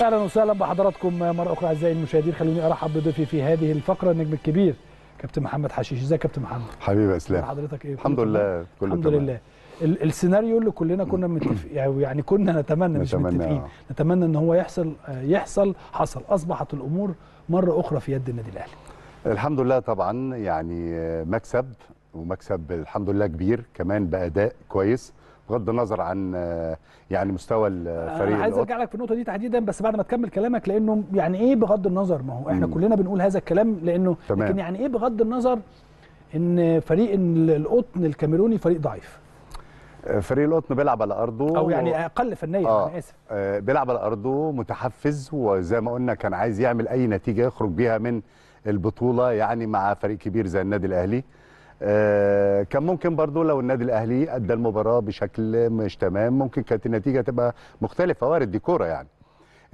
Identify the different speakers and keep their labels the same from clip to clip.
Speaker 1: اهلا وسهلا بحضراتكم مره اخرى اعزائي المشاهدين خلوني ارحب بضيفي في هذه الفقره النجم الكبير كابتن محمد حشيش ازيك يا كابتن محمد
Speaker 2: حبيبي اسلام
Speaker 1: حضرتك ايه الحمد لله كل الحمد تمام. لله السيناريو اللي كلنا كنا متفقين يعني-, يعني كنا نتمنى, مش متفقين آه. نتمنى ان هو يحصل يحصل حصل اصبحت الامور مره اخرى في يد النادي الاهلي
Speaker 2: الحمد لله طبعا يعني مكسب ومكسب الحمد لله كبير كمان باداء كويس بغض النظر عن يعني مستوى آه، الفريق انا عايز ارجع
Speaker 1: لك في النقطه دي تحديدا بس بعد ما تكمل كلامك لانه يعني ايه بغض النظر ما هو احنا مم. كلنا بنقول هذا الكلام لانه تمام. لكن يعني ايه بغض النظر ان فريق القطن الكاميروني فريق ضعيف
Speaker 2: آه، فريق القطن بيلعب على ارضه او يعني اقل فنيا آه انا اسف آه بيلعب على ارضه متحفز وزي ما قلنا كان عايز يعمل اي نتيجه يخرج بيها من البطوله يعني مع فريق كبير زي النادي الاهلي آه، كان ممكن برضو لو النادي الاهلي ادى المباراه بشكل مش تمام ممكن كانت النتيجه تبقى مختلفه وارد دي كوره يعني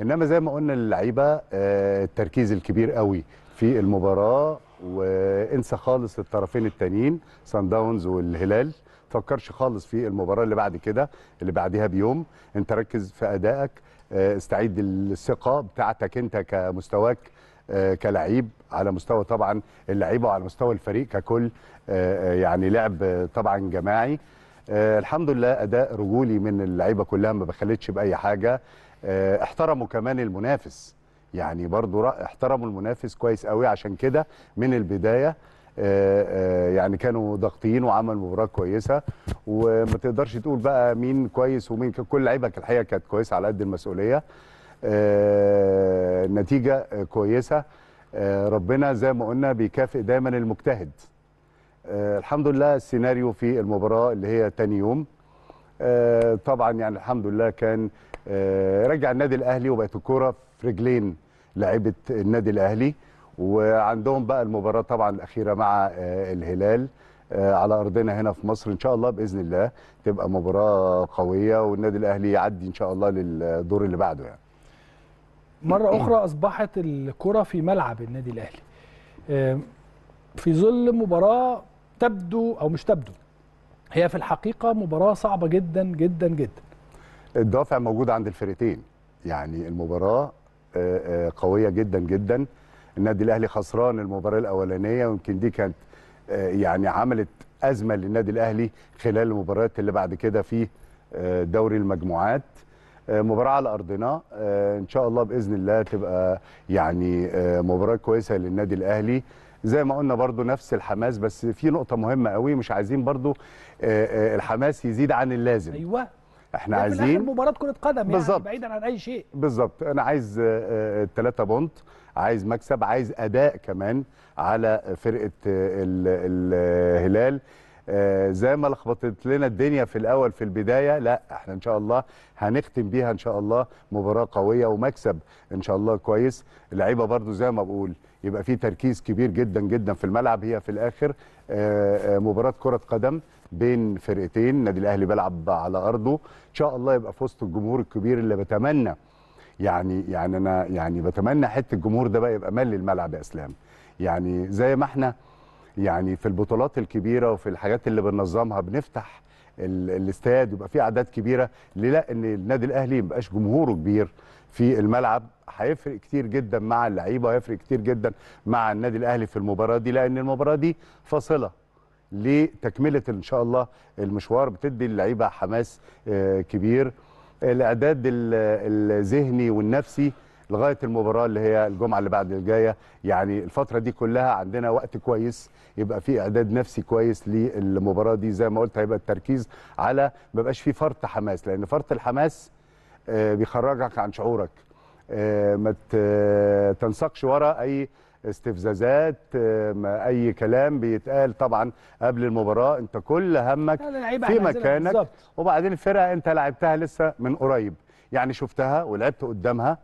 Speaker 2: انما زي ما قلنا اللعيبه آه، التركيز الكبير قوي في المباراه وانسى خالص الطرفين التانيين سان داونز والهلال تفكرش خالص في المباراه اللي بعد كده اللي بعدها بيوم انت ركز في ادائك آه، استعيد الثقه بتاعتك انت كمستواك كلعيب على مستوى طبعا اللعيبه وعلى مستوى الفريق ككل يعني لعب طبعا جماعي آه، الحمد لله اداء رجولي من اللعيبه كلها ما بخلتش باي حاجه آه، احترموا كمان المنافس يعني برضو احترموا المنافس كويس قوي عشان كده من البدايه آه، يعني كانوا ضاغطين وعملوا مباراه كويسه وما تقدرش تقول بقى مين كويس ومين كل لعيبه الحقيقه كانت كويسه على قد المسؤوليه نتيجه كويسه ربنا زي ما قلنا بيكافئ دايما المجتهد آه، الحمد لله السيناريو في المباراه اللي هي تاني يوم آه، طبعا يعني الحمد لله كان آه، رجع النادي الاهلي وبقت الكوره في رجلين لعيبه النادي الاهلي وعندهم بقى المباراه طبعا الاخيره مع الهلال على ارضنا هنا في مصر ان شاء الله باذن الله تبقى مباراه قويه والنادي الاهلي يعدي ان شاء الله للدور اللي بعده يعني
Speaker 1: مره اخرى اصبحت الكره في ملعب النادي الاهلي في ظل مباراه تبدو او مش تبدو هي في الحقيقه مباراه صعبه جدا جدا جدا
Speaker 2: الدافع موجود عند الفرقتين يعني المباراه آه، آه، قويه جدا جدا النادي الاهلي خسران المباراه الاولانيه ويمكن دي كانت آه، يعني عملت ازمه للنادي الاهلي خلال المباريات اللي بعد كده في دوري المجموعات مباراه على ارضنا ان شاء الله باذن الله تبقى يعني مباراه كويسه للنادي الاهلي زي ما قلنا برضو نفس الحماس بس في نقطه مهمه قوي مش عايزين برضو آه، آه، الحماس يزيد عن اللازم ايوه احنا عايزين
Speaker 1: مباراه كره قدم يعني بعيدا عن اي شيء
Speaker 2: بالظبط انا عايز آه، الثلاثه بونت عايز مكسب عايز اداء كمان على فرقه الهلال زي ما لخبطت لنا الدنيا في الاول في البدايه لا احنا ان شاء الله هنختم بيها ان شاء الله مباراه قويه ومكسب ان شاء الله كويس اللعيبه برضو زي ما بقول يبقى في تركيز كبير جدا جدا في الملعب هي في الاخر آه، آه، مباراه كره قدم بين فرقتين النادي الاهلي بيلعب على ارضه ان شاء الله يبقى في وسط الجمهور الكبير اللي بتمنى يعني يعني انا يعني بتمنى حته الجمهور ده بقى يبقى مال الملعب يا اسلام يعني زي ما احنا يعني في البطولات الكبيره وفي الحاجات اللي بننظمها بنفتح الاستاد ويبقى في اعداد كبيره ليه لا ان النادي الاهلي ما يبقاش جمهوره كبير في الملعب هيفرق كتير جدا مع اللعيبه وهيفرق كتير جدا مع النادي الاهلي في المباراه دي لان المباراه دي فاصله لتكمله ان شاء الله المشوار بتدي اللعيبه حماس آه، كبير الاعداد الذهني والنفسي لغايه المباراه اللي هي الجمعه اللي بعد الجايه يعني الفتره دي كلها عندنا وقت كويس يبقى في اعداد نفسي كويس للمباراه دي زي ما قلت هيبقى التركيز على ما بقاش في فرط حماس لان فرط الحماس آه، بيخرجك عن شعورك آه، ما آه، تنسقش ورا اي استفزازات آه، اي كلام بيتقال طبعا قبل المباراه انت كل همك في مكانك وبعدين الفرقه انت لعبتها لسه من قريب يعني شفتها ولعبت قدامها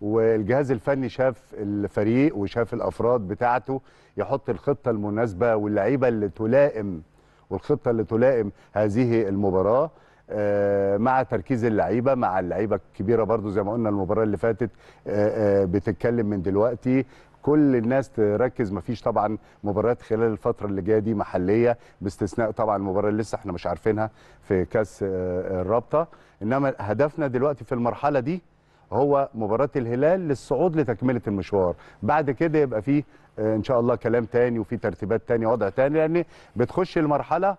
Speaker 2: والجهاز الفني شاف الفريق وشاف الافراد بتاعته يحط الخطه المناسبه واللعيبه اللي تلائم والخطه اللي تلائم هذه المباراه آه، مع تركيز اللعيبه مع اللعيبه الكبيره برضو زي ما قلنا المباراه اللي فاتت آه، آه، بتتكلم من دلوقتي كل الناس تركز مفيش طبعا مباريات خلال الفتره اللي جايه دي محليه باستثناء طبعا المباراه اللي لسه احنا مش عارفينها في كاس الرابطه انما هدفنا دلوقتي في المرحله دي هو مباراه الهلال للصعود لتكمله المشوار بعد كده يبقى فيه ان شاء الله كلام تاني وفي ترتيبات تانية وضع تاني لان بتخش المرحله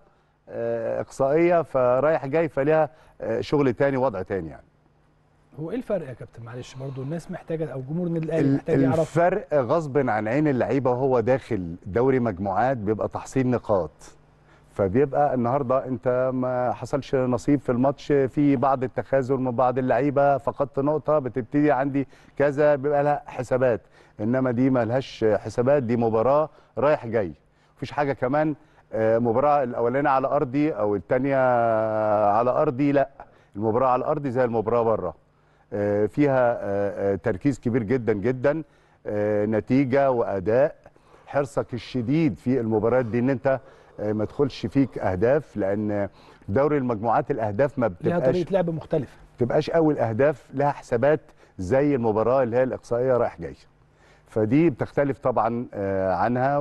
Speaker 2: آه، اقصائيه فرايح جاي فليها آه، شغل تاني وضع تاني يعني
Speaker 1: هو ايه الفرق يا كابتن معلش برضه الناس محتاجه او جمهور النادي الاهلي محتاج يعرف
Speaker 2: الفرق غصب عن عين اللعيبه وهو داخل دوري مجموعات بيبقى تحصيل نقاط فبيبقى النهارده انت ما حصلش نصيب في الماتش في بعض التخاذل من بعض اللعيبه فقدت نقطه بتبتدي عندي كذا بيبقى لها حسابات انما دي ما لهاش حسابات دي مباراه رايح جاي مفيش حاجه كمان آه، مباراه الاولانيه على ارضي او الثانيه آه، على ارضي لا المباراه على ارضي زي المباراه بره آه، فيها تركيز كبير جدا جدا نتيجه واداء حرصك الشديد في المباريات دي ان انت ما تدخلش فيك اهداف لان دوري المجموعات الاهداف ما بتبقاش لها طريقه
Speaker 1: لعب مختلفه
Speaker 2: ما بتبقاش اول اهداف لها حسابات زي المباراه اللي هي الاقصائيه رايح جاي فدي بتختلف طبعا آه، عنها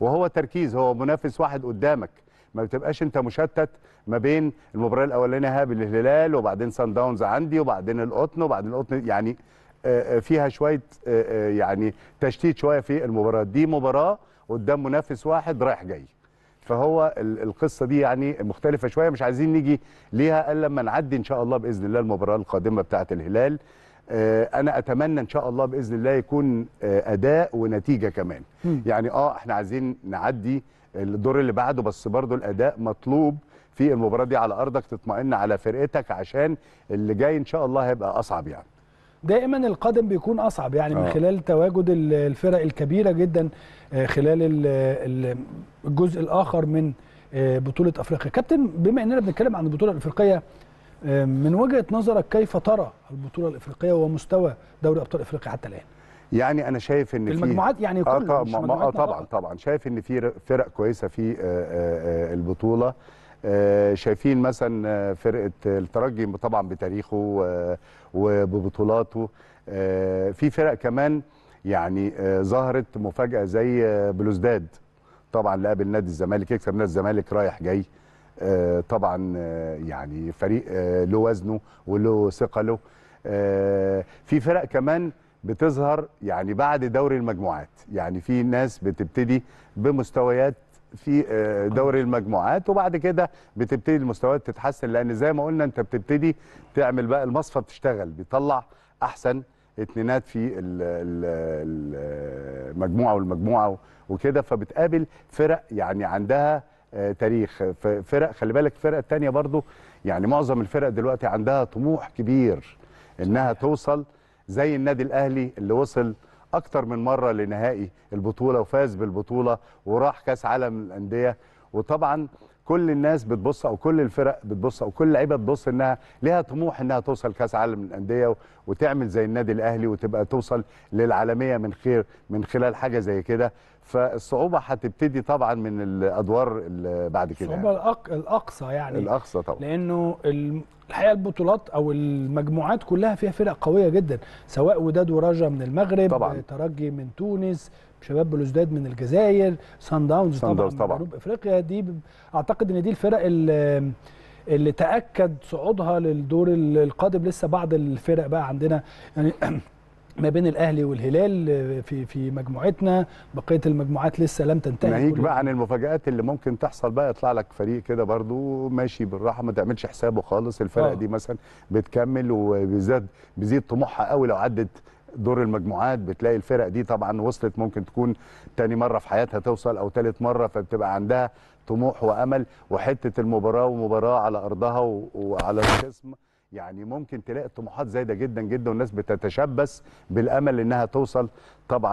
Speaker 2: وهو تركيز هو منافس واحد قدامك ما بتبقاش انت مشتت ما بين المباراه الاولانيه هابل الهلال وبعدين سان داونز عندي وبعدين القطن وبعدين القطن يعني آه، آه، فيها شويه يعني تشتيت شويه في المباراه دي مباراه قدام منافس واحد رايح جاي فهو القصه دي يعني مختلفه شويه مش عايزين نيجي ليها الا لما نعدي ان شاء الله باذن الله المباراه القادمه بتاعه الهلال آه، انا اتمنى ان شاء الله باذن الله يكون آه، اداء ونتيجه كمان م. يعني اه احنا عايزين نعدي الدور اللي بعده بس برضه الاداء مطلوب في المباراه دي على ارضك تطمئن على فرقتك عشان اللي جاي ان شاء الله هيبقى اصعب يعني
Speaker 1: دائما القادم بيكون اصعب يعني من آه. خلال تواجد الفرق الكبيره جدا خلال الجزء الاخر من بطوله افريقيا كابتن بما اننا بنتكلم عن البطوله الافريقيه من وجهه نظرك كيف ترى البطوله الافريقيه ومستوى دوري ابطال افريقيا حتى الان؟
Speaker 2: يعني انا شايف ان في المجموعات يعني آه، كل آه طبعا آه طبعا طبعا شايف ان في فرق كويسه في آه، آه، البطوله شايفين مثلا فرقه الترجي طبعا بتاريخه وببطولاته في فرق كمان يعني ظهرت مفاجاه زي بلوزداد طبعا لقى نادي الزمالك يكسب نادي الزمالك رايح جاي آه، طبعا آه، يعني فريق آه، له وزنه وله ثقله في فرق كمان بتظهر يعني بعد دوري المجموعات يعني في ناس بتبتدي بمستويات في دوري المجموعات وبعد كده بتبتدي المستويات تتحسن لان زي ما قلنا انت بتبتدي تعمل بقى المصفى بتشتغل بيطلع احسن اتنينات في المجموعه والمجموعه وكده فبتقابل فرق يعني عندها تاريخ فرق خلي بالك الفرقه الثانيه برضو يعني معظم الفرق دلوقتي عندها طموح كبير انها توصل زي النادي الاهلي اللي وصل اكتر من مره لنهائي البطوله وفاز بالبطوله وراح كاس عالم الانديه وطبعا كل الناس بتبص او كل الفرق بتبص او كل لعيبه بتبص انها ليها طموح انها توصل كاس عالم الانديه وتعمل زي النادي الاهلي وتبقى توصل للعالميه من خير من خلال حاجه زي كده فالصعوبه هتبتدي طبعا من الادوار اللي بعد كده الصعوبه
Speaker 1: يعني. الأق... الاقصى يعني الاقصى طبعا لانه الحقيقه البطولات او المجموعات كلها فيها فرق قويه جدا سواء وداد ورجا من المغرب طبعا. ترجي من تونس شباب بلوزداد من الجزائر سان داونز طبعا, طبعا من جنوب افريقيا دي ب... اعتقد ان دي الفرق اللي اللي تاكد صعودها للدور القادم لسه بعض الفرق بقى عندنا يعني ما بين الاهلي والهلال آه، في في مجموعتنا بقيه المجموعات لسه لم تنتهي ناهيك بقى
Speaker 2: عن المفاجات اللي ممكن تحصل بقى يطلع لك فريق كده برضو ماشي بالراحه ما تعملش حسابه خالص الفرق أوه. دي مثلا بتكمل وبيزاد بيزيد طموحها قوي لو عدت دور المجموعات بتلاقي الفرق دي طبعا وصلت ممكن تكون تاني مره في حياتها توصل او تالت مره فبتبقى عندها طموح وامل وحته المباراه ومباراه على ارضها وعلى الخصم يعني ممكن تلاقي الطموحات زايده جدا جدا والناس بتتشبث بالامل انها توصل طبعا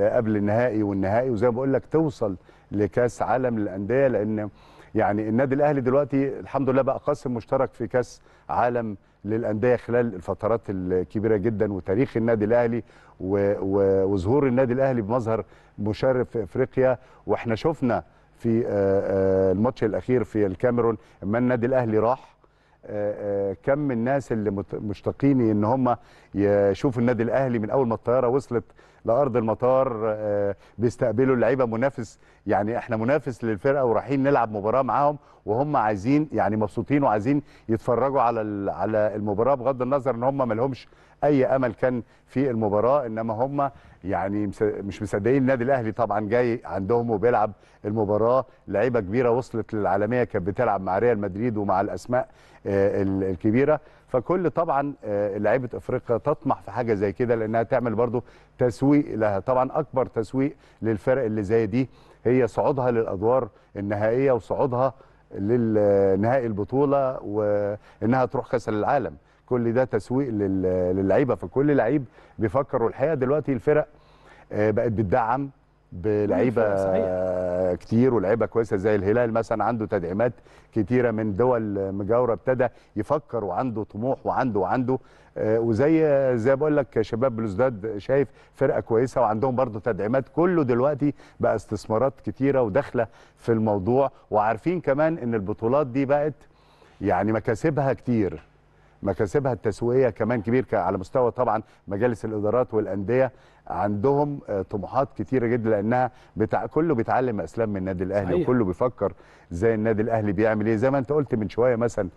Speaker 2: قبل النهائي والنهائي وزي ما بقول لك توصل لكاس عالم للانديه لان يعني النادي الاهلي دلوقتي الحمد لله بقى قاسم مشترك في كاس عالم للانديه خلال الفترات الكبيره جدا وتاريخ النادي الاهلي وظهور النادي الاهلي بمظهر مشرف في افريقيا واحنا شفنا في الماتش الاخير في الكاميرون اما النادي الاهلي راح كم الناس اللي مشتاقين ان هم يشوفوا النادي الاهلي من اول ما الطياره وصلت لارض المطار آه، بيستقبلوا اللعيبه منافس يعني احنا منافس للفرقه ورايحين نلعب مباراه معاهم وهم عايزين يعني مبسوطين وعايزين يتفرجوا على على المباراه بغض النظر ان هم ما لهمش اي امل كان في المباراه انما هم يعني مش مصدقين النادي الاهلي طبعا جاي عندهم وبيلعب المباراه لعيبه كبيره وصلت للعالميه كانت بتلعب مع ريال مدريد ومع الاسماء آه، الكبيره فكل طبعا آه، لعيبه افريقيا تطمح في حاجه زي كده لانها تعمل برضو تسويق لها طبعا اكبر تسويق للفرق اللي زي دي هي صعودها للادوار النهائيه وصعودها للنهائي البطوله وانها تروح كاس العالم كل ده تسويق للعيبه فكل لعيب بيفكر والحقيقه دلوقتي الفرق آه، بقت بتدعم بلعيبه كتير ولعيبه كويسه زي الهلال مثلا عنده تدعيمات كتيره من دول مجاوره ابتدى يفكر وعنده طموح وعنده وعنده آه، وزي زي بقول لك شباب بلوزداد شايف فرقه كويسه وعندهم برضه تدعيمات كله دلوقتي بقى استثمارات كتيره وداخله في الموضوع وعارفين كمان ان البطولات دي بقت يعني مكاسبها كتير مكاسبها التسويقيه كمان كبير على مستوى طبعا مجالس الادارات والانديه عندهم آه، طموحات كتيره جدا لانها بتاع كله بيتعلم اسلام من النادي الاهلي صحيح. وكله بيفكر زي النادي الاهلي بيعمل ايه زي ما انت قلت من شويه مثلا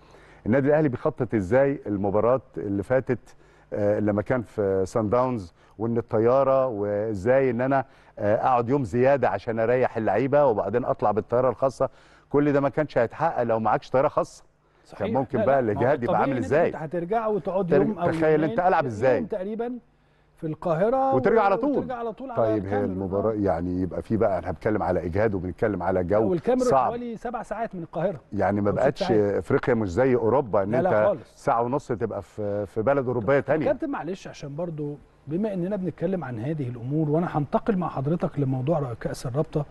Speaker 2: النادي الاهلي بيخطط ازاي المباراه اللي فاتت آه، لما كان في سان داونز وان الطياره وازاي ان انا آه، اقعد يوم زياده عشان اريح اللعيبه وبعدين اطلع بالطياره الخاصه كل ده ما كانش هيتحقق لو معكش طياره خاصه صحيح كان ممكن لا بقى الاجهاد يبقى عامل ازاي انت
Speaker 1: هترجع وتقعد يوم او تخيل انت العب ازاي تقريبا في القاهره وترجع على طول وترجع على طول طيب هي
Speaker 2: المباراه آه. يعني يبقى في بقى احنا بنتكلم على اجهاد وبنتكلم على جو صعب والكاميرا حوالي
Speaker 1: سبع ساعات من القاهره
Speaker 2: يعني ما بقتش افريقيا مش زي اوروبا ان لا انت خالص. ساعه ونص تبقى في في بلد اوروبيه ثانيه كابتن
Speaker 1: معلش عشان برضو بما اننا بنتكلم عن هذه الامور وانا هنتقل مع حضرتك لموضوع كاس الرابطه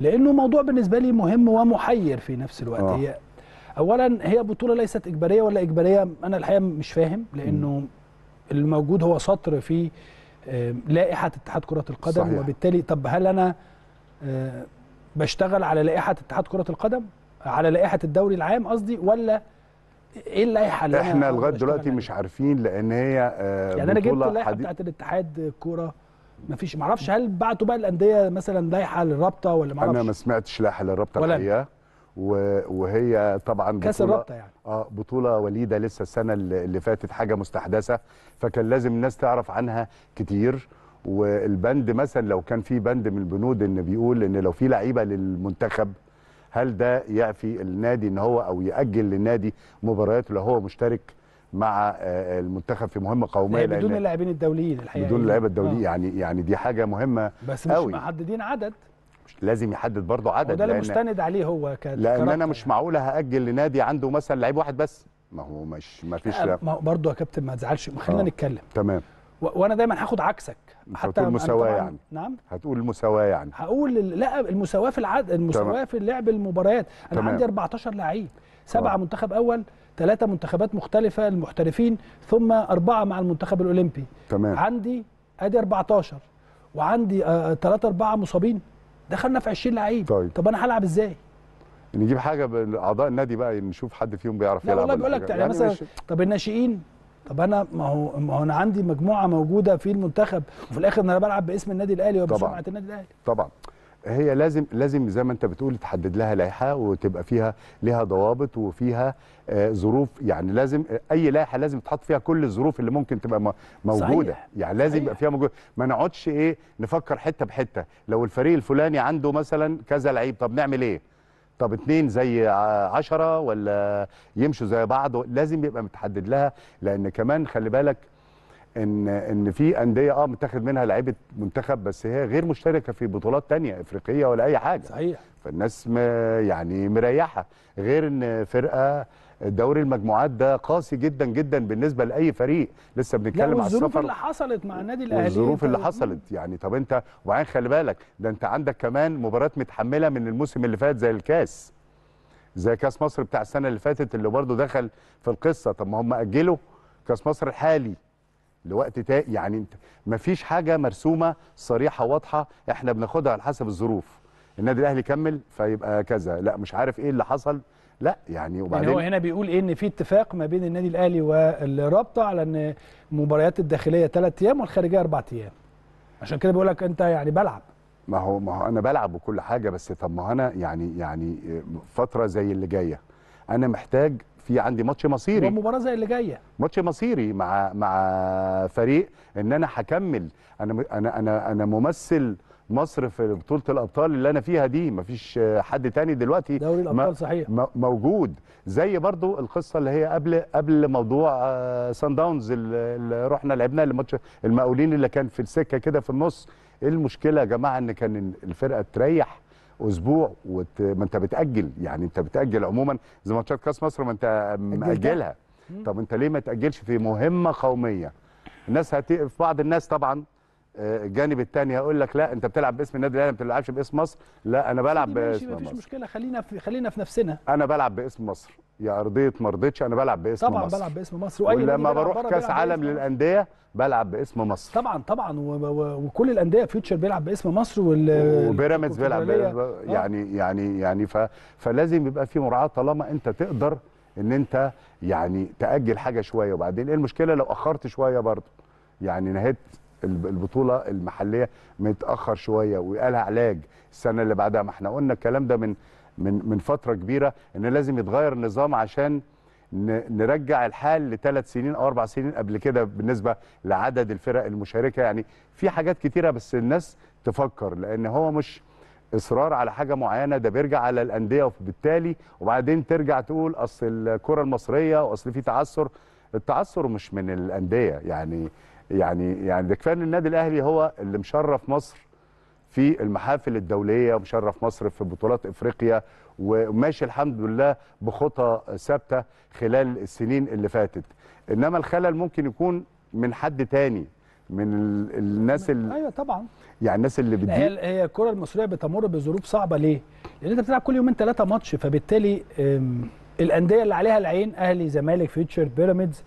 Speaker 1: لانه موضوع بالنسبه لي مهم ومحير في نفس الوقت آه. هي اولا هي بطوله ليست اجباريه ولا اجباريه انا الحقيقه مش فاهم لانه الموجود هو سطر في آه، لائحه اتحاد كره القدم صحيح. وبالتالي طب هل انا آه، بشتغل على لائحه اتحاد كره القدم على لائحه الدوري العام قصدي ولا ايه اللائحه اللي احنا لغايه
Speaker 2: دلوقتي مش عارفين لان هي آه، يعني انا جبت اللائحه حدي... بتاعت
Speaker 1: الاتحاد كوره ما فيش ما اعرفش هل بعتوا بقى الانديه مثلا لائحه للرابطه ولا ما اعرفش انا
Speaker 2: ما سمعتش لائحه للرابطه الحقيقه وهي طبعا كاس الرابطه يعني اه بطوله وليده لسه السنه اللي فاتت حاجه مستحدثه فكان لازم الناس تعرف عنها كتير والبند مثلا لو كان في بند من البنود ان بيقول ان لو في لعيبه للمنتخب هل ده يعفي النادي ان هو او ياجل للنادي مبارياته لو هو مشترك مع آه، المنتخب في مهمه قوميه لأن بدون
Speaker 1: اللاعبين الدوليين الحقيقه بدون اللعيبه آه.
Speaker 2: الدوليه يعني يعني دي حاجه مهمه بس مش قوي.
Speaker 1: محددين عدد
Speaker 2: لازم يحدد برضه عدد وده اللي مستند
Speaker 1: عليه هو كده لان انا
Speaker 2: مش معقول هاجل لنادي عنده مثلا لعيب واحد بس ما هو مش ما فيش آه، ما
Speaker 1: هو برضه يا كابتن ما تزعلش خلينا آه، نتكلم تمام وانا دايما هاخد عكسك حتى يعني. نعم. هتقول مساواه يعني نعم
Speaker 2: هتقول المساواه يعني
Speaker 1: هقول لا المساواه في العدد المساواه في لعب المباريات انا تمام. عندي 14 لعيب سبعه آه. منتخب اول ثلاثه منتخبات مختلفه المحترفين ثم اربعه مع المنتخب الاولمبي تمام عندي ادي 14 وعندي ثلاثه اربعه مصابين دخلنا في 20 لعيب طيب. طب انا هلعب ازاي يعني نجيب حاجه باعضاء
Speaker 2: النادي بقى نشوف حد فيهم بيعرف يلعب لا والله بيقول لك يعني, يعني مثلا مش...
Speaker 1: طب الناشئين طب انا ما هو ما هو انا عندي مجموعه موجوده في المنتخب وفي الاخر انا بلعب باسم النادي الاهلي وبسمعه النادي الاهلي
Speaker 2: طبعا هي لازم لازم زي ما انت بتقول تحدد لها لائحه وتبقى فيها لها ضوابط وفيها آه، ظروف يعني لازم اي لائحه لازم تحط فيها كل الظروف اللي ممكن تبقى موجوده صحيح. يعني لازم يبقى فيها موجوده ما نقعدش ايه نفكر حته بحته لو الفريق الفلاني عنده مثلا كذا لعيب طب نعمل ايه طب اتنين زي عشرة ولا يمشوا زي بعض لازم يبقى متحدد لها لان كمان خلي بالك ان ان في انديه اه متاخد منها لعيبه منتخب بس هي غير مشتركه في بطولات تانية افريقيه ولا اي حاجه صحيح فالناس يعني مريحه غير ان فرقه دوري المجموعات ده قاسي جدا جدا بالنسبه لاي فريق لسه بنتكلم على السفر الظروف اللي
Speaker 1: حصلت مع النادي الاهلي الظروف اللي حصلت
Speaker 2: يعني طب انت وبعدين خلي بالك ده انت عندك كمان مباريات متحمله من الموسم اللي فات زي الكاس زي كاس مصر بتاع السنه اللي فاتت اللي برضه دخل في القصه طب ما هم اجلوا كاس مصر الحالي لوقت تا يعني انت فيش حاجه مرسومه صريحه واضحه احنا بناخدها على حسب الظروف النادي الاهلي كمل فيبقى كذا لا مش عارف ايه اللي حصل لا يعني, يعني وبعدين يعني هو
Speaker 1: هنا بيقول ايه ان في اتفاق ما بين النادي الاهلي والرابطه على ان المباريات الداخليه ثلاث ايام والخارجيه اربع ايام عشان كده بيقول لك انت يعني بلعب
Speaker 2: ما هو ما هو انا بلعب وكل حاجه بس طب ما انا يعني يعني فتره زي اللي جايه انا محتاج في عندي ماتش مصيري
Speaker 1: ومباراه زي اللي جايه
Speaker 2: ماتش مصيري مع مع فريق ان انا هكمل انا انا انا انا ممثل مصر في بطوله الابطال اللي انا فيها دي مفيش حد تاني دلوقتي دوري الابطال صحيح موجود زي برضو القصه اللي هي قبل قبل موضوع سان آه، داونز اللي رحنا لعبنا الماتش المقاولين اللي كان في السكه كده في النص ايه المشكله يا جماعه ان كان الفرقه تريح اسبوع وت... ما انت بتاجل يعني انت بتاجل عموما زي ماتشات كاس مصر ما انت ماجلها طب انت ليه ما تاجلش في مهمه قوميه الناس هتقف بعض الناس طبعا آه، الجانب الثاني هيقول لك لا انت بتلعب باسم النادي الاهلي ما بتلعبش باسم مصر لا انا بلعب باسم مصر مفيش
Speaker 1: مشكله خلينا في خلينا في نفسنا
Speaker 2: انا بلعب باسم مصر يا رضيت ما رضيتش انا بلعب باسم طبعا مصر طبعا بلعب باسم
Speaker 1: مصر واي ولما بروح كاس عالم
Speaker 2: للانديه بلعب باسم مصر
Speaker 1: طبعا طبعا وكل الانديه فيوتشر بيلعب باسم مصر
Speaker 2: وبيراميدز بيلعب باسم آه. يعني يعني يعني ف فلازم يبقى في مراعاه طالما انت تقدر ان انت يعني تاجل حاجه شويه وبعدين ايه المشكله لو اخرت شويه برضه يعني نهيت البطوله المحليه متاخر شويه ويقالها علاج السنه اللي بعدها ما احنا قلنا الكلام ده من من من فتره كبيره ان لازم يتغير النظام عشان نرجع الحال لثلاث سنين او اربع سنين قبل كده بالنسبه لعدد الفرق المشاركه يعني في حاجات كتيره بس الناس تفكر لان هو مش اصرار على حاجه معينه ده بيرجع على الانديه وبالتالي وبعدين ترجع تقول اصل الكره المصريه واصل في تعثر التعثر مش من الانديه يعني يعني يعني ده كفايه النادي الاهلي هو اللي مشرف مصر في المحافل الدوليه ومشرف مصر في بطولات افريقيا وماشي الحمد لله بخطى ثابته خلال السنين اللي فاتت انما الخلل ممكن يكون
Speaker 1: من حد تاني من الناس اللي ايوه طبعا يعني الناس اللي بتدي هي الكره المصريه بتمر بظروف صعبه ليه؟ لان انت بتلعب كل يومين ثلاثه ماتش فبالتالي الانديه اللي عليها العين اهلي زمالك فيوتشر بيراميدز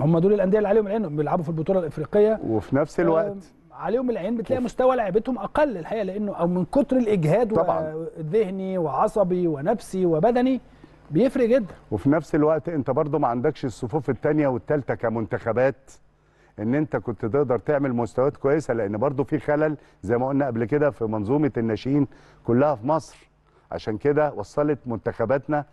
Speaker 1: هم دول الانديه اللي عليهم العين بيلعبوا في البطوله الافريقيه وفي نفس الوقت عليهم العين بتلاقي أوف. مستوى لعبتهم اقل الحقيقه لانه او من كتر الاجهاد طبعا ذهني وعصبي ونفسي وبدني بيفرق جدا وفي نفس الوقت انت برضو ما عندكش الصفوف الثانيه والثالثه
Speaker 2: كمنتخبات ان انت كنت تقدر تعمل مستويات كويسه لان برضو في خلل زي ما قلنا قبل كده في منظومه الناشئين كلها في مصر عشان كده وصلت منتخباتنا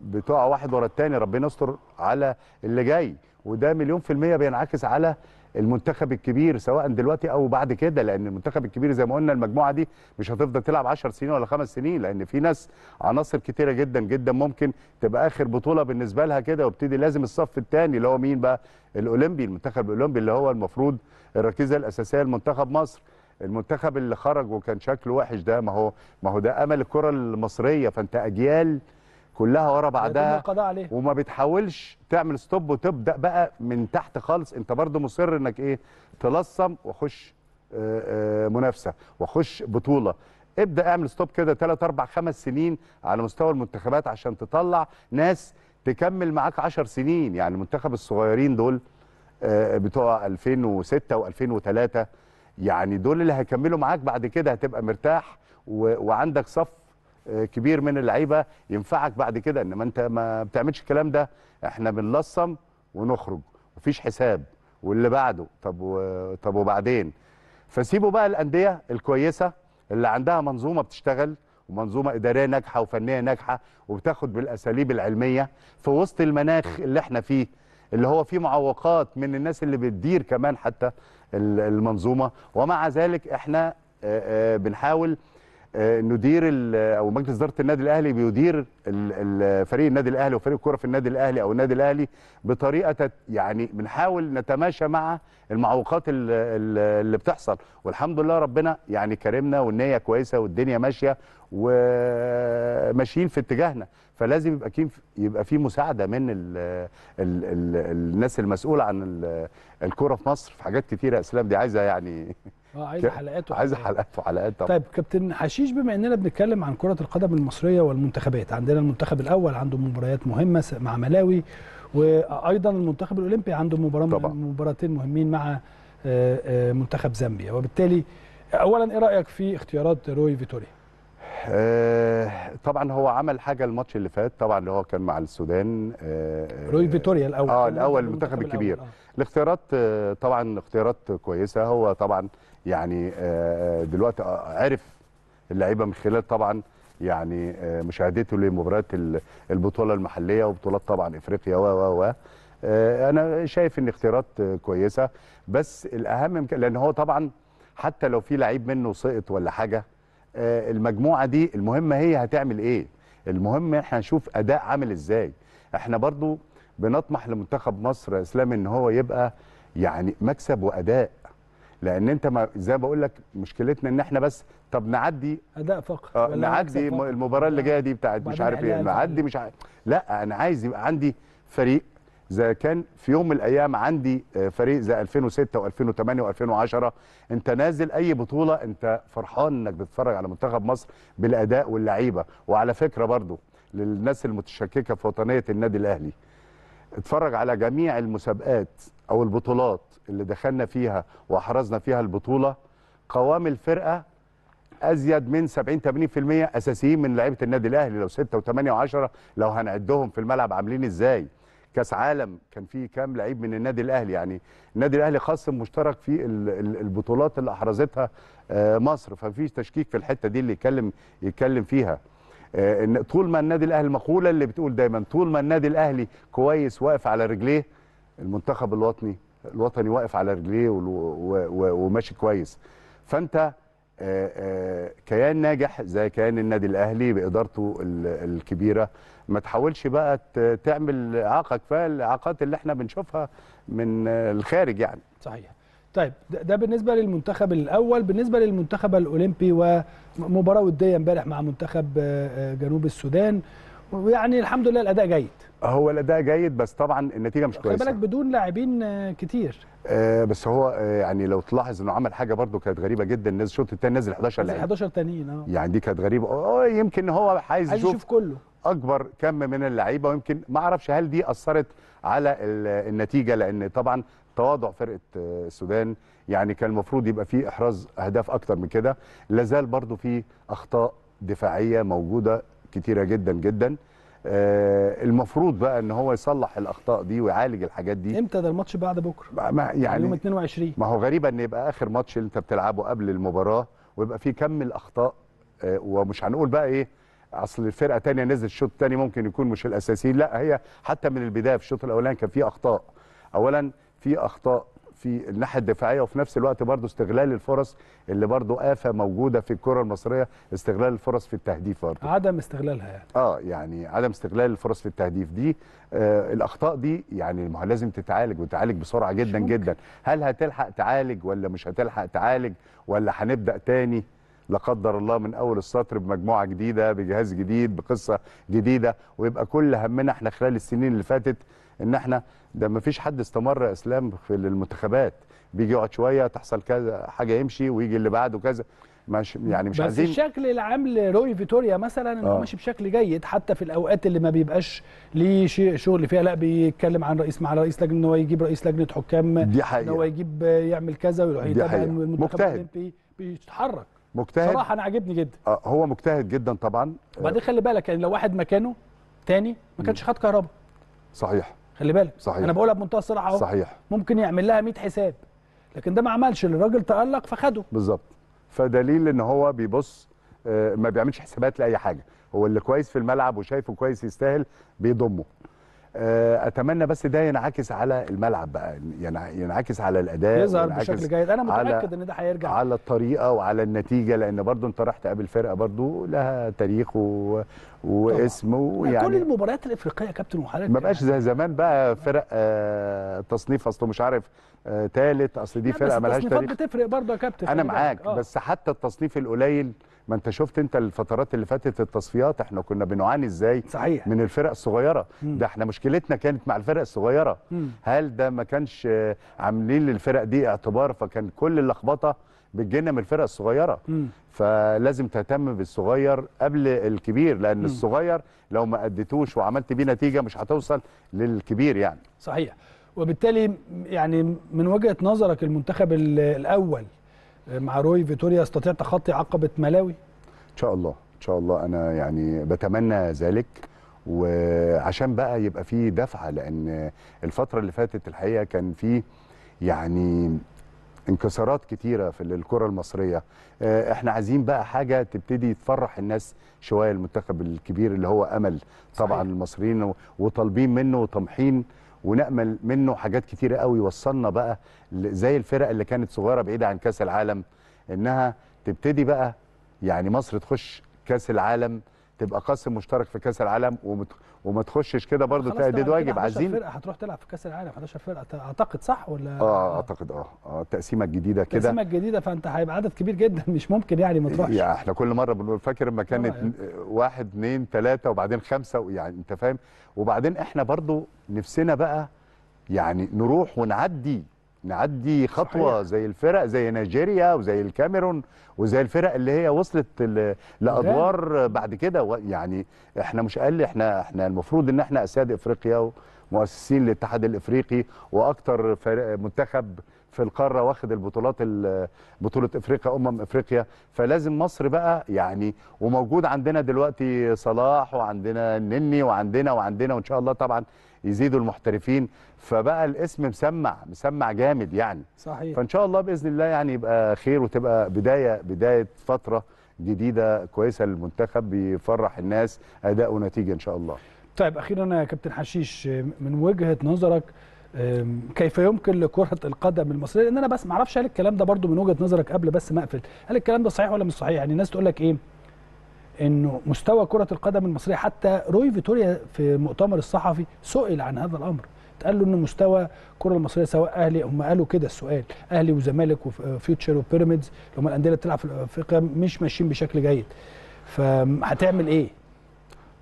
Speaker 2: بتقع واحد ورا الثاني ربنا يستر على اللي جاي وده مليون في الميه بينعكس على المنتخب الكبير سواء دلوقتي او بعد كده لان المنتخب الكبير زي ما قلنا المجموعه دي مش هتفضل تلعب 10 سنين ولا 5 سنين لان في ناس عناصر كتيره جدا جدا ممكن تبقى اخر بطوله بالنسبه لها كده وابتدي لازم الصف الثاني اللي هو مين بقى الاولمبي المنتخب الاولمبي اللي هو المفروض الركيزه الاساسيه لمنتخب مصر المنتخب اللي خرج وكان شكله وحش ده ما هو ما هو ده امل الكره المصريه فانت اجيال كلها ورا بعدها وما بتحاولش تعمل ستوب وتبدا بقى من تحت خالص انت برضو مصر انك ايه تلصم واخش آه، آه، منافسه واخش بطوله ابدا اعمل ستوب كده 3 4 5 سنين على مستوى المنتخبات عشان تطلع ناس تكمل معاك 10 سنين يعني المنتخب الصغيرين دول آه، بتوع 2006 و2003 يعني دول اللي هيكملوا معاك بعد كده هتبقى مرتاح وعندك صف كبير من اللعيبه ينفعك بعد كده انما انت ما بتعملش الكلام ده احنا بنلصم ونخرج مفيش حساب واللي بعده طب و... طب وبعدين فسيبوا بقى الانديه الكويسه اللي عندها منظومه بتشتغل ومنظومه اداريه ناجحه وفنيه ناجحه وبتاخد بالاساليب العلميه في وسط المناخ اللي احنا فيه اللي هو فيه معوقات من الناس اللي بتدير كمان حتى المنظومه ومع ذلك احنا بنحاول آه، ندير آه، او مجلس اداره النادي الاهلي بيدير فريق النادي الاهلي وفريق الكوره في النادي الاهلي او النادي الاهلي بطريقه يعني بنحاول نتماشى مع المعوقات اللي بتحصل والحمد لله ربنا يعني كرمنا والنيه كويسه والدنيا ماشيه وماشيين في اتجاهنا فلازم يبقى يبقى في مساعده من الـ الـ الـ الناس المسؤوله عن الكوره في مصر في حاجات كتيره اسلام دي عايزه يعني اه عايز حلقات وحلقات عايز حلقات
Speaker 1: وحلقات طبعا طيب كابتن حشيش بما اننا بنتكلم عن كره القدم المصريه والمنتخبات عندنا المنتخب الاول عنده مباريات مهمه مع ملاوي وايضا المنتخب الاولمبي عنده مباراه طبعا. مباراتين مهمين مع آه، آه، منتخب زامبيا وبالتالي اولا ايه رايك في اختيارات روي فيتوريا
Speaker 2: آه، طبعا هو عمل حاجه الماتش اللي فات طبعا اللي هو كان مع السودان روي فيتوريا الاول اه الاول المنتخب الكبير الاختيارات طبعا اختيارات كويسه هو طبعا يعني آه، آه، دلوقتي آه، عرف اللعيبه من خلال طبعا يعني مشاهدته لمباريات البطوله المحليه وبطولات طبعا افريقيا و و و انا شايف ان اختيارات كويسه بس الاهم لان هو طبعا حتى لو في لعيب منه سقط ولا حاجه المجموعه دي المهمه هي هتعمل ايه المهم احنا نشوف اداء عامل ازاي احنا برضو بنطمح لمنتخب مصر اسلام ان هو يبقى يعني مكسب واداء لان انت ما زي ما بقول لك مشكلتنا ان احنا بس طب نعدي
Speaker 1: اداء فقط آه نعدي المباراه اللي جايه دي بتاعت مش عارف ايه نعدي
Speaker 2: مش عارف لا انا عايز يبقى عندي فريق زي كان في يوم من الايام عندي آه، فريق زي 2006 و2008 و2010 انت نازل اي بطوله انت فرحان انك بتتفرج على منتخب مصر بالاداء واللعيبه وعلى فكره برضو للناس المتشككه في وطنيه النادي الاهلي اتفرج على جميع المسابقات او البطولات اللي دخلنا فيها واحرزنا فيها البطوله قوام الفرقه ازيد من 70 80% اساسيين من لعيبه النادي الاهلي لو 6 و8 و10 لو هنعدهم في الملعب عاملين ازاي كاس عالم كان في كام لعيب من النادي الاهلي يعني النادي الاهلي خصم مشترك في البطولات اللي احرزتها آه، مصر فمفيش تشكيك في الحته دي اللي يتكلم يتكلم فيها آه، ان طول ما النادي الاهلي المقوله اللي بتقول دايما طول ما النادي الاهلي كويس واقف على رجليه المنتخب الوطني الوطني واقف على رجليه وماشي كويس فانت آه، آه، كيان ناجح زي كيان النادي الاهلي بادارته الكبيره ما تحاولش بقى تعمل اعاقه كفايه الاعاقات اللي احنا بنشوفها من الخارج يعني صحيح
Speaker 1: طيب ده بالنسبه للمنتخب الاول بالنسبه للمنتخب الاولمبي ومباراه وديه امبارح مع منتخب آه، جنوب السودان ويعني الحمد لله الاداء جيد هو الاداء جيد بس طبعا النتيجه مش كويسه خلي بالك بدون لاعبين آه، كتير
Speaker 2: آه بس هو آه يعني لو تلاحظ انه عمل حاجه برده كانت غريبه جدا نزل الشوط الثاني نزل 11 لاعب 11 تانيين اه يعني دي كانت غريبه اه يمكن هو عايز يشوف كله اكبر كم من اللعيبه ويمكن ما اعرفش هل دي اثرت على النتيجه لان طبعا تواضع فرقه آه، السودان يعني كان المفروض يبقى فيه احراز اهداف اكتر من كده لازال برده في اخطاء دفاعيه موجوده كتيره جدا جدا آه، المفروض بقى ان هو يصلح الاخطاء دي ويعالج الحاجات دي امتى ده الماتش بعد بكره ما يعني يوم 22 ما هو غريبه ان يبقى اخر ماتش انت بتلعبه قبل المباراه ويبقى فيه كم الاخطاء آه، ومش هنقول بقى ايه اصل الفرقه تانية نزل الشوط الثاني ممكن يكون مش الاساسيين لا هي حتى من البدايه في الشوط الاولاني كان في اخطاء اولا في اخطاء في الناحيه الدفاعيه وفي نفس الوقت برضه استغلال الفرص اللي برضه آفة موجوده في الكره المصريه استغلال الفرص في التهديف برضه عدم استغلالها يعني اه يعني عدم استغلال الفرص في التهديف دي آه الاخطاء دي يعني ما لازم تتعالج وتتعالج بسرعه جدا جدا هل هتلحق تعالج ولا مش هتلحق تعالج ولا هنبدا تاني لا قدر الله من اول السطر بمجموعه جديده بجهاز جديد بقصه جديده ويبقى كل همنا احنا خلال السنين اللي فاتت ان احنا ده ما فيش حد استمر يا اسلام في المنتخبات بيجي يقعد شويه تحصل كذا حاجه يمشي ويجي اللي بعده كذا مش يعني مش بس عايزين
Speaker 1: الشكل العام لروي فيتوريا مثلا انه آه. ماشي بشكل جيد حتى في الاوقات اللي ما بيبقاش ليه شغل فيها لا بيتكلم عن رئيس مع رئيس لجنه ان هو يجيب رئيس لجنه حكام دي حقيقه ان هو يجيب يعمل كذا ويروح يتابع المنتخب الاولمبي بيتحرك
Speaker 2: مجتهد صراحه انا عاجبني جدا آه هو مجتهد جدا طبعا وبعدين
Speaker 1: خلي بالك يعني لو واحد مكانه تاني ما كانش خد كهرباء صحيح خلي بالك صحيح. انا بقولها بمنتهى الصراحه صحيح ممكن يعمل لها 100 حساب لكن ده ما عملش الراجل تالق فخده بالظبط فدليل
Speaker 2: ان هو بيبص آه، ما بيعملش حسابات لاي حاجه هو اللي كويس في الملعب وشايفه كويس يستاهل بيضمه آه، اتمنى بس ده ينعكس على الملعب بقى ينعكس على الاداء يظهر بشكل جيد انا متاكد ان ده هيرجع على الطريقه وعلى النتيجه لان برضو انت راح تقابل فرقه برضو لها تاريخ و... واسم ويعني كل
Speaker 1: المباريات الافريقيه يا كابتن وحضرتك ما بقاش يعني. زي
Speaker 2: زمان بقى فرق آه، تصنيف اصله مش عارف ثالث آه، اصل دي فرقه ملهاش تاريخ
Speaker 1: بتفرق برضو يا كابتن انا معاك
Speaker 2: بس حتى التصنيف القليل ما انت شفت انت الفترات اللي فاتت التصفيات احنا كنا بنعاني ازاي صحيح. من الفرق الصغيره مم. ده احنا مشكلتنا كانت مع الفرق الصغيره مم. هل ده ما كانش عاملين للفرق دي اعتبار فكان كل اللخبطه بتجينا من الفرق الصغيره مم. فلازم تهتم بالصغير قبل الكبير لان مم. الصغير لو ما اديتوش وعملت بيه نتيجه مش هتوصل للكبير يعني
Speaker 1: صحيح وبالتالي يعني من وجهه نظرك المنتخب الاول مع روي فيتوريا يستطيع تخطي عقبه ملاوي
Speaker 2: ان شاء الله ان شاء الله انا يعني بتمنى ذلك وعشان بقى يبقى في دفعه لان الفتره اللي فاتت الحقيقه كان في يعني انكسارات كتيره في الكره المصريه آه، احنا عايزين بقى حاجه تبتدي تفرح الناس شويه المنتخب الكبير اللي هو امل طبعا صحيح. المصريين وطالبين منه وطمحين ونامل منه حاجات كتيره قوي وصلنا بقى زي الفرق اللي كانت صغيره بعيده عن كاس العالم انها تبتدي بقى يعني مصر تخش كاس العالم تبقى قاسم مشترك في كاس العالم ومت... وما تخشش كده برضه تهديد واجب عايزين فرقه
Speaker 1: هتروح تلعب في كاس العالم 11 فرقه اعتقد صح ولا
Speaker 2: اه اعتقد اه اه التقسيمه الجديده كده التقسيمه
Speaker 1: الجديده فانت هيبقى عدد كبير جدا مش ممكن يعني ما تروحش يعني
Speaker 2: احنا كل مره بنقول فاكر لما كانت آه يعني. واحد اثنين ثلاثه وبعدين خمسه يعني انت فاهم وبعدين احنا برضه نفسنا بقى يعني نروح ونعدي نعدي خطوه صحيح. زي الفرق زي نيجيريا وزي الكاميرون وزي الفرق اللي هي وصلت لادوار بعد كده يعني احنا مش اقل احنا احنا المفروض ان احنا اساد افريقيا ومؤسسين الاتحاد الافريقي واكتر منتخب في القاره واخد البطولات بطوله افريقيا امم افريقيا فلازم مصر بقى يعني وموجود عندنا دلوقتي صلاح وعندنا النني وعندنا وعندنا وان شاء الله طبعا يزيدوا المحترفين فبقى الاسم مسمع مسمع جامد يعني صحيح فان شاء الله باذن الله يعني يبقى خير وتبقى بدايه بدايه فتره جديده كويسه للمنتخب بيفرح الناس اداء ونتيجه ان شاء الله
Speaker 1: طيب اخيرا يا كابتن حشيش من وجهه نظرك كيف يمكن لكره القدم المصريه لان انا بس ما اعرفش هل الكلام ده برضو من وجهه نظرك قبل بس ما اقفل هل الكلام ده صحيح ولا مش صحيح يعني الناس تقول لك ايه انه مستوى كره القدم المصريه حتى روي فيتوريا في مؤتمر الصحفي سئل عن هذا الامر اتقال له ان مستوى الكره المصريه سواء اهلي هم قالوا كده السؤال اهلي وزمالك وفيوتشر وبيراميدز اللي هم الانديه اللي بتلعب في افريقيا مش ماشيين بشكل جيد فهتعمل ايه؟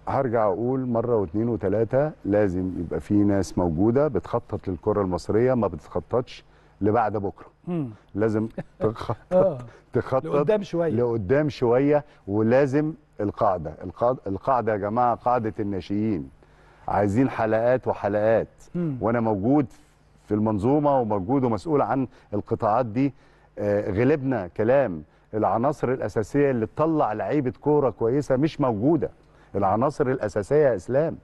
Speaker 2: هرجع اقول مره واثنين وثلاثه لازم يبقى في ناس موجوده بتخطط للكره المصريه ما بتخططش لبعد بكره مم. لازم تخطط آه. تخطط لقدام شويه لقدام شويه ولازم القاعده القاعده يا جماعه قاعده الناشئين عايزين حلقات وحلقات مم. وانا موجود في المنظومه وموجود ومسؤول عن القطاعات دي آه، غلبنا كلام العناصر الاساسيه اللي تطلع لعيبه كوره كويسه مش موجوده العناصر الاساسيه يا اسلام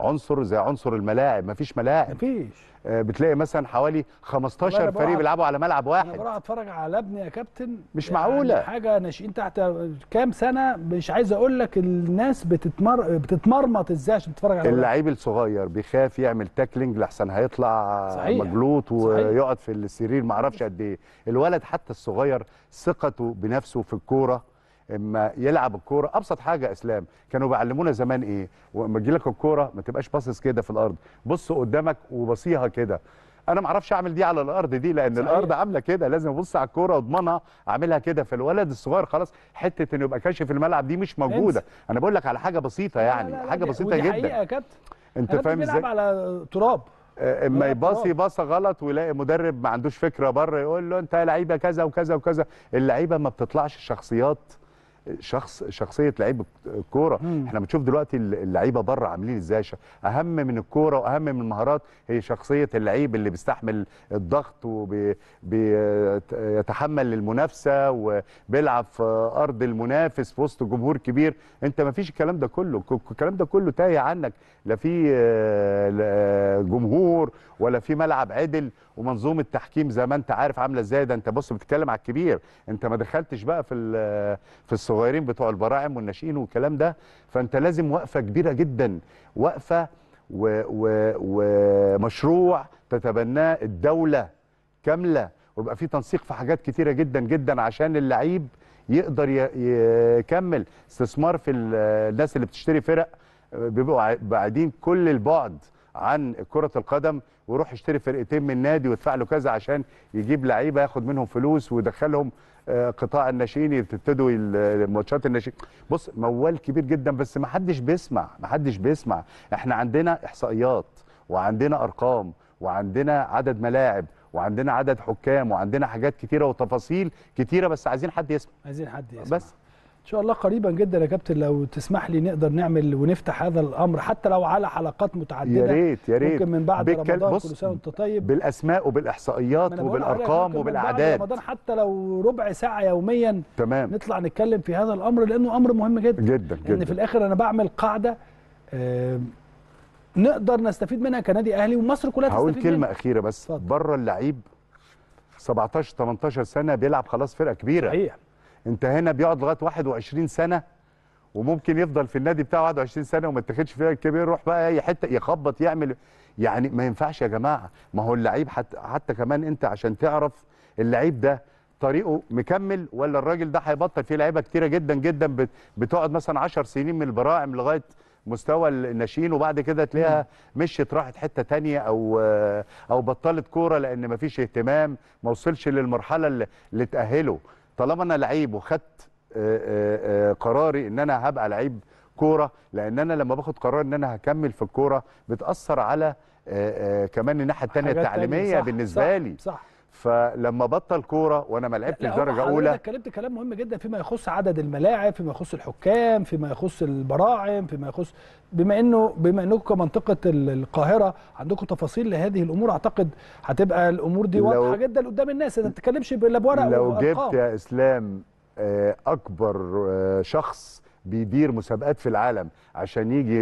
Speaker 2: عنصر زي عنصر الملاعب مفيش ملاعب مفيش آه، بتلاقي مثلا حوالي 15 فريق بيلعبوا على ملعب واحد انا بروح
Speaker 1: اتفرج على ابني يا كابتن مش يعني معقوله حاجه ناشئين تحت كام سنه مش عايز اقول لك الناس بتتمر بتتمرمط ازاي عشان تتفرج على اللعيب
Speaker 2: الصغير بيخاف يعمل تاكلينج لحسن هيطلع صحيح. مجلوط ويقعد في السرير معرفش قد ايه الولد حتى الصغير ثقته بنفسه في الكوره اما يلعب الكوره ابسط حاجه اسلام كانوا بيعلمونا زمان ايه واما لك الكوره ما تبقاش باصص كده في الارض بص قدامك وبصيها كده انا ما اعرفش اعمل دي على الارض دي لان صحيح. الارض عامله كده لازم ابص على الكوره واضمنها اعملها كده في الولد الصغير خلاص حته انه يبقى كاشف الملعب دي مش موجوده انا بقول لك على حاجه بسيطه يعني لا لا لا حاجه بسيطه جدا حقيقه
Speaker 1: كت. انت فاهم ازاي
Speaker 2: على تراب آه، اما يباصي باصه غلط ويلاقي مدرب ما عندوش فكره بره يقول له انت لعيبه كذا وكذا وكذا اللعيبه ما بتطلعش شخصيات شخص شخصيه لعيب الكوره احنا بنشوف دلوقتي اللعيبه بره عاملين ازاي اهم من الكوره واهم من المهارات هي شخصيه اللعيب اللي بيستحمل الضغط وبيتحمل المنافسه وبيلعب في ارض المنافس في وسط جمهور كبير انت ما فيش الكلام ده كله الكلام ده كله تاهي عنك لا في آه، آه، جمهور ولا في ملعب عدل ومنظومه تحكيم زي ما انت عارف عامله ازاي ده انت بص بتتكلم على الكبير انت ما دخلتش بقى في في الصغيرين بتوع البراعم والناشئين والكلام ده فانت لازم وقفه كبيره جدا وقفه ومشروع تتبناه الدوله كامله ويبقى في تنسيق في حاجات كتيره جدا جدا عشان اللعيب يقدر يكمل استثمار في الناس اللي بتشتري فرق بيبقوا بعيدين كل البعد عن كره القدم ويروح يشتري فرقتين من نادي ويدفع له كذا عشان يجيب لعيبه ياخد منهم فلوس ويدخلهم آه، قطاع الناشئين يبتدوا ماتشات الناشئين بص موال كبير جدا بس ما حدش بيسمع ما حدش بيسمع احنا عندنا احصائيات وعندنا ارقام وعندنا عدد ملاعب وعندنا عدد حكام وعندنا حاجات كتيره وتفاصيل كتيره بس عايزين حد يسمع
Speaker 1: عايزين حد يسمع بس ان شاء الله قريبا جدا يا كابتن لو تسمح لي نقدر نعمل ونفتح هذا الامر حتى لو على حلقات متعدده يا ريت يا ريت ممكن من بعد رمضان كل سنه وانت طيب بالاسماء وبالاحصائيات وبالارقام وبالاعداد رمضان حتى لو ربع ساعه يوميا تمام نطلع نتكلم في هذا الامر لانه امر مهم جدا جدا جدا ان في الاخر انا بعمل قاعده آه، نقدر نستفيد منها كنادي اهلي ومصر كلها تستفيد هقول كلمه منها.
Speaker 2: اخيره بس بره اللعيب 17 18 سنه بيلعب خلاص فرقه كبيره صحيح انت هنا بيقعد لغايه 21 سنه وممكن يفضل في النادي بتاعه 21 سنه وما يتاخدش فيها الكبير يروح بقى اي حته يخبط يعمل يعني ما ينفعش يا جماعه ما هو اللعيب حتى, حتى كمان انت عشان تعرف اللعيب ده طريقه مكمل ولا الراجل ده هيبطل فيه لعيبه كتيره جدا جدا بتقعد مثلا 10 سنين من البراعم لغايه مستوى الناشئين وبعد كده تلاقيها مشيت راحت حته تانية او او بطلت كوره لان مفيش اهتمام ما وصلش للمرحله اللي تاهله طالما انا لعيب وخدت آه، آه، آه، قراري ان انا هبقى لعيب كوره لان انا لما باخد قرار ان انا هكمل في الكوره بتاثر على كمان الناحيه الثانيه التعليميه بالنسبه صح لي صح فلما بطل كوره وانا ما لعبتش درجه اولى
Speaker 1: اتكلمت كلام مهم جدا فيما يخص عدد الملاعب فيما يخص الحكام فيما يخص البراعم فيما يخص بما انه بما انكم كمنطقه القاهره عندكم تفاصيل لهذه الامور اعتقد هتبقى الامور دي واضحه جدا قدام الناس انت ما تتكلمش لا بورق لو جبت يا اسلام آه،
Speaker 2: اكبر آه، شخص بيدير مسابقات في العالم عشان يجي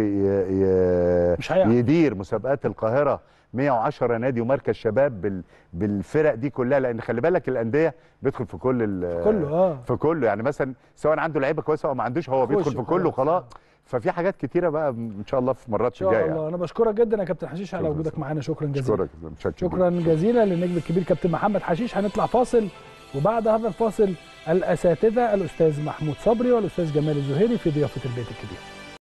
Speaker 2: يدير مسابقات القاهره 110 نادي ومركز شباب بالفرق دي كلها لان خلي بالك الانديه بيدخل في كل في كله اه في كله يعني مثلا سواء عنده لعيبه كويسه او ما عندوش هو بيدخل في كله خلاص ففي حاجات كتيره بقى ان شاء الله في مرات جايه ان شاء يعني. الله
Speaker 1: يعني. انا بشكرك جدا يا كابتن حشيش على وجودك معانا شكرا جزيلا شكرا جزيلا شكرا جزيلا للنجم الكبير كابتن محمد حشيش هنطلع فاصل وبعد هذا الفاصل الاساتذه الاستاذ محمود صبري والاستاذ جمال الزهيري في ضيافه البيت الكبير